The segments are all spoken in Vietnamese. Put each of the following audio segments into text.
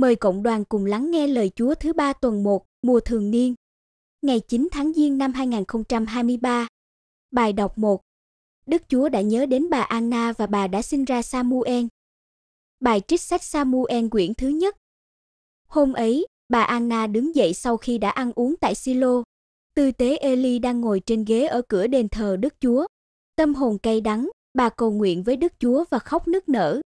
Mời cộng đoàn cùng lắng nghe lời Chúa thứ ba tuần 1, mùa thường niên. Ngày 9 tháng Giêng năm 2023. Bài đọc 1. Đức Chúa đã nhớ đến bà Anna và bà đã sinh ra Samuel. Bài trích sách Samuel quyển thứ nhất. Hôm ấy, bà Anna đứng dậy sau khi đã ăn uống tại Silo. Tư tế Eli đang ngồi trên ghế ở cửa đền thờ Đức Chúa. Tâm hồn cay đắng, bà cầu nguyện với Đức Chúa và khóc nức nở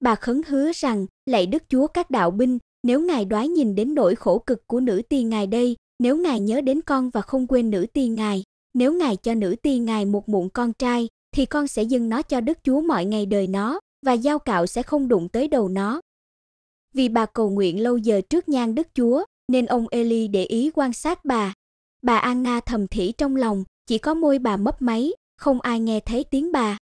bà khấn hứa rằng, lạy Đức Chúa các đạo binh, nếu ngài đoái nhìn đến nỗi khổ cực của nữ tiên ngài đây, nếu ngài nhớ đến con và không quên nữ tiên ngài, nếu ngài cho nữ tiên ngài một muộn con trai, thì con sẽ dâng nó cho Đức Chúa mọi ngày đời nó, và dao cạo sẽ không đụng tới đầu nó. Vì bà cầu nguyện lâu giờ trước nhan Đức Chúa, nên ông Eli để ý quan sát bà. Bà Anna thầm thỉ trong lòng, chỉ có môi bà mấp máy, không ai nghe thấy tiếng bà.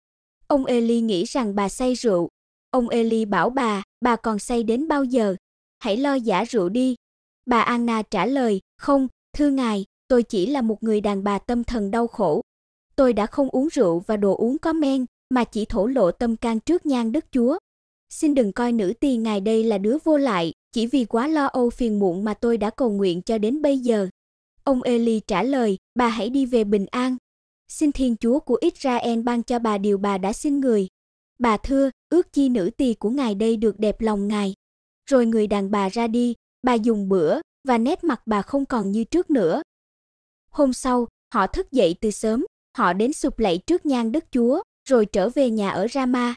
Ông Eli nghĩ rằng bà say rượu, Ông Eli bảo bà, bà còn say đến bao giờ? Hãy lo giả rượu đi. Bà Anna trả lời, không, thưa ngài, tôi chỉ là một người đàn bà tâm thần đau khổ. Tôi đã không uống rượu và đồ uống có men, mà chỉ thổ lộ tâm can trước nhan đức chúa. Xin đừng coi nữ tỳ ngài đây là đứa vô lại, chỉ vì quá lo âu phiền muộn mà tôi đã cầu nguyện cho đến bây giờ. Ông Eli trả lời, bà hãy đi về bình an. Xin Thiên Chúa của Israel ban cho bà điều bà đã xin người. Bà thưa, ước chi nữ tỳ của ngài đây được đẹp lòng ngài. Rồi người đàn bà ra đi, bà dùng bữa và nét mặt bà không còn như trước nữa. Hôm sau, họ thức dậy từ sớm, họ đến sụp lạy trước nhan đức chúa, rồi trở về nhà ở Rama.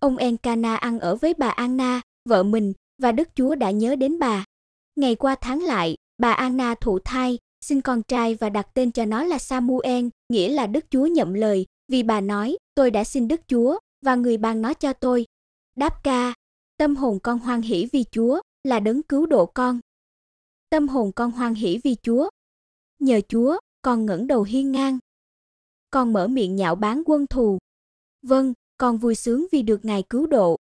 Ông Enkana ăn ở với bà Anna, vợ mình, và đức chúa đã nhớ đến bà. Ngày qua tháng lại, bà Anna thụ thai, sinh con trai và đặt tên cho nó là Samuel, nghĩa là Đức Chúa nhậm lời, vì bà nói, tôi đã xin Đức Chúa và người ban nó cho tôi. Đáp ca, tâm hồn con hoan hỷ vì Chúa là đấng cứu độ con. Tâm hồn con hoan hỷ vì Chúa. Nhờ Chúa, con ngẩng đầu hiên ngang. Con mở miệng nhạo báng quân thù. Vâng, con vui sướng vì được Ngài cứu độ.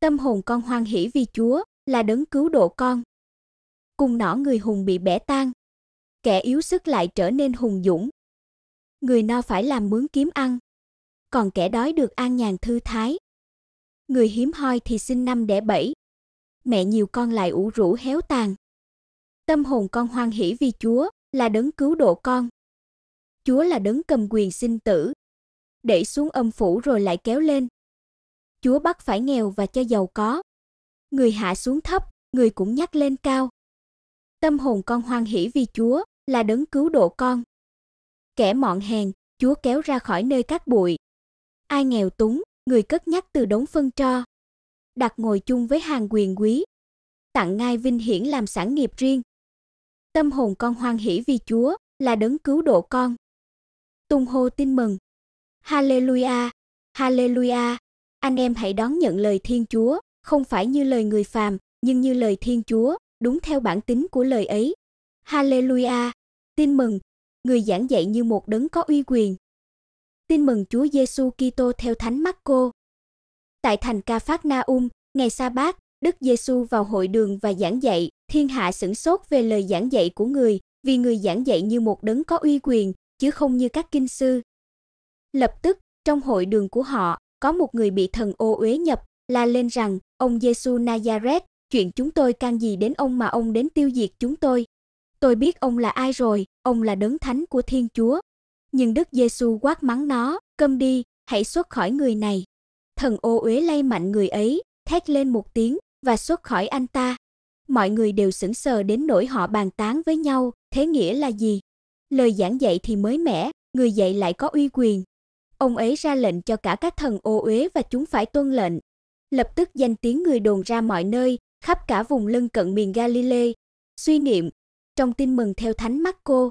Tâm hồn con hoan hỷ vì Chúa là đấng cứu độ con. Cùng nỏ người hùng bị bẻ tan, kẻ yếu sức lại trở nên hùng dũng. Người no phải làm mướn kiếm ăn, còn kẻ đói được an nhàn thư thái. Người hiếm hoi thì sinh năm đẻ bảy, mẹ nhiều con lại ủ rũ héo tàn. Tâm hồn con hoan hỷ vì Chúa là đấng cứu độ con. Chúa là đấng cầm quyền sinh tử, để xuống âm phủ rồi lại kéo lên. Chúa bắt phải nghèo và cho giàu có. Người hạ xuống thấp, người cũng nhắc lên cao. Tâm hồn con hoan hỷ vì Chúa là đấng cứu độ con. Kẻ mọn hèn, Chúa kéo ra khỏi nơi cát bụi ai nghèo túng, người cất nhắc từ đống phân tro. Đặt ngồi chung với hàng quyền quý, tặng ngai vinh hiển làm sản nghiệp riêng. Tâm hồn con hoan hỷ vì Chúa là đấng cứu độ con. Tung hô tin mừng. Hallelujah, hallelujah. Anh em hãy đón nhận lời Thiên Chúa, không phải như lời người phàm, nhưng như lời Thiên Chúa, đúng theo bản tính của lời ấy. Hallelujah, tin mừng. Người giảng dạy như một đấng có uy quyền, Tin mừng Chúa Giêsu Kitô theo Thánh Marco. Tại thành Ca Phát Na Um, ngày Sa Bát, Đức Giêsu vào hội đường và giảng dạy, thiên hạ sửng sốt về lời giảng dạy của người, vì người giảng dạy như một đấng có uy quyền, chứ không như các kinh sư. Lập tức, trong hội đường của họ, có một người bị thần ô uế nhập, la lên rằng, ông Giêsu Nazareth, chuyện chúng tôi can gì đến ông mà ông đến tiêu diệt chúng tôi. Tôi biết ông là ai rồi, ông là đấng thánh của Thiên Chúa nhưng Đức Giêsu quát mắng nó, "Câm đi, hãy xuất khỏi người này." Thần ô uế lay mạnh người ấy, thét lên một tiếng và xuất khỏi anh ta. Mọi người đều sững sờ đến nỗi họ bàn tán với nhau, thế nghĩa là gì? Lời giảng dạy thì mới mẻ, người dạy lại có uy quyền. Ông ấy ra lệnh cho cả các thần ô uế và chúng phải tuân lệnh. Lập tức danh tiếng người đồn ra mọi nơi, khắp cả vùng lân cận miền Galilee. Suy niệm, trong tin mừng theo Thánh Marco,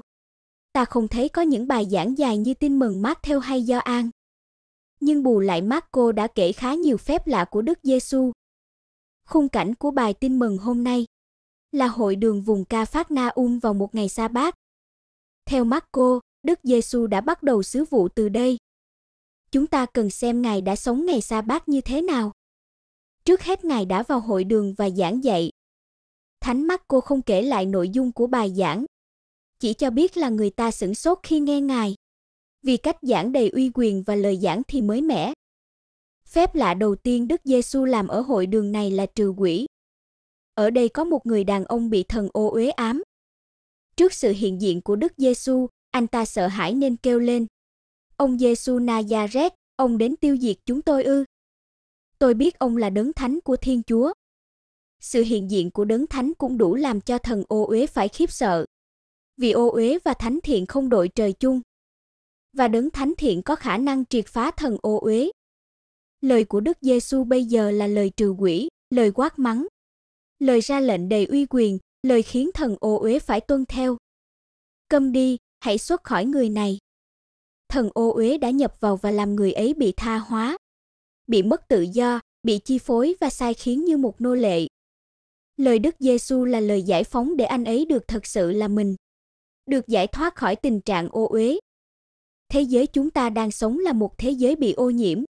ta không thấy có những bài giảng dài như tin mừng mát theo hay do an. Nhưng bù lại mát cô đã kể khá nhiều phép lạ của Đức Giêsu. Khung cảnh của bài tin mừng hôm nay là hội đường vùng Ca Phát Na Um vào một ngày sa bát. Theo mát cô, Đức Giêsu đã bắt đầu sứ vụ từ đây. Chúng ta cần xem Ngài đã sống ngày sa bát như thế nào. Trước hết Ngài đã vào hội đường và giảng dạy. Thánh Mắc cô không kể lại nội dung của bài giảng chỉ cho biết là người ta sửng sốt khi nghe ngài. Vì cách giảng đầy uy quyền và lời giảng thì mới mẻ. Phép lạ đầu tiên Đức Giêsu làm ở hội đường này là trừ quỷ. Ở đây có một người đàn ông bị thần ô uế ám. Trước sự hiện diện của Đức Giêsu, anh ta sợ hãi nên kêu lên: "Ông Giêsu Nazareth, ông đến tiêu diệt chúng tôi ư?" Tôi biết ông là đấng thánh của Thiên Chúa. Sự hiện diện của đấng thánh cũng đủ làm cho thần ô uế phải khiếp sợ vì ô uế và thánh thiện không đội trời chung. Và đấng thánh thiện có khả năng triệt phá thần ô uế. Lời của Đức Giêsu bây giờ là lời trừ quỷ, lời quát mắng, lời ra lệnh đầy uy quyền, lời khiến thần ô uế phải tuân theo. Câm đi, hãy xuất khỏi người này. Thần ô uế đã nhập vào và làm người ấy bị tha hóa, bị mất tự do, bị chi phối và sai khiến như một nô lệ. Lời Đức Giêsu là lời giải phóng để anh ấy được thật sự là mình, được giải thoát khỏi tình trạng ô uế. Thế giới chúng ta đang sống là một thế giới bị ô nhiễm,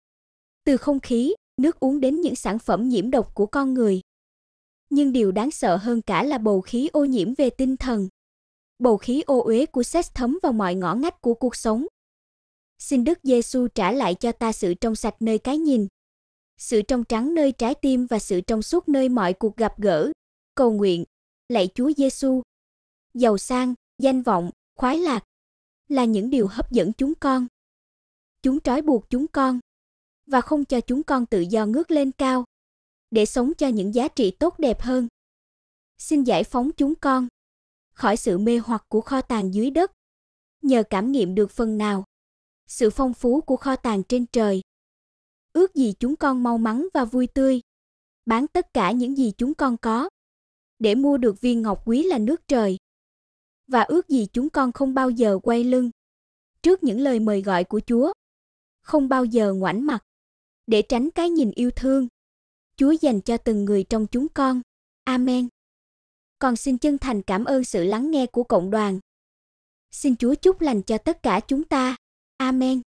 từ không khí, nước uống đến những sản phẩm nhiễm độc của con người. Nhưng điều đáng sợ hơn cả là bầu khí ô nhiễm về tinh thần. Bầu khí ô uế của sex thấm vào mọi ngõ ngách của cuộc sống. Xin Đức Giêsu trả lại cho ta sự trong sạch nơi cái nhìn, sự trong trắng nơi trái tim và sự trong suốt nơi mọi cuộc gặp gỡ. Cầu nguyện, lạy Chúa Giêsu, giàu sang, danh vọng, khoái lạc là những điều hấp dẫn chúng con. Chúng trói buộc chúng con và không cho chúng con tự do ngước lên cao để sống cho những giá trị tốt đẹp hơn. Xin giải phóng chúng con khỏi sự mê hoặc của kho tàng dưới đất, nhờ cảm nghiệm được phần nào sự phong phú của kho tàng trên trời. Ước gì chúng con mau mắn và vui tươi, bán tất cả những gì chúng con có để mua được viên ngọc quý là nước trời và ước gì chúng con không bao giờ quay lưng trước những lời mời gọi của Chúa, không bao giờ ngoảnh mặt để tránh cái nhìn yêu thương Chúa dành cho từng người trong chúng con. Amen. Còn xin chân thành cảm ơn sự lắng nghe của cộng đoàn. Xin Chúa chúc lành cho tất cả chúng ta. Amen.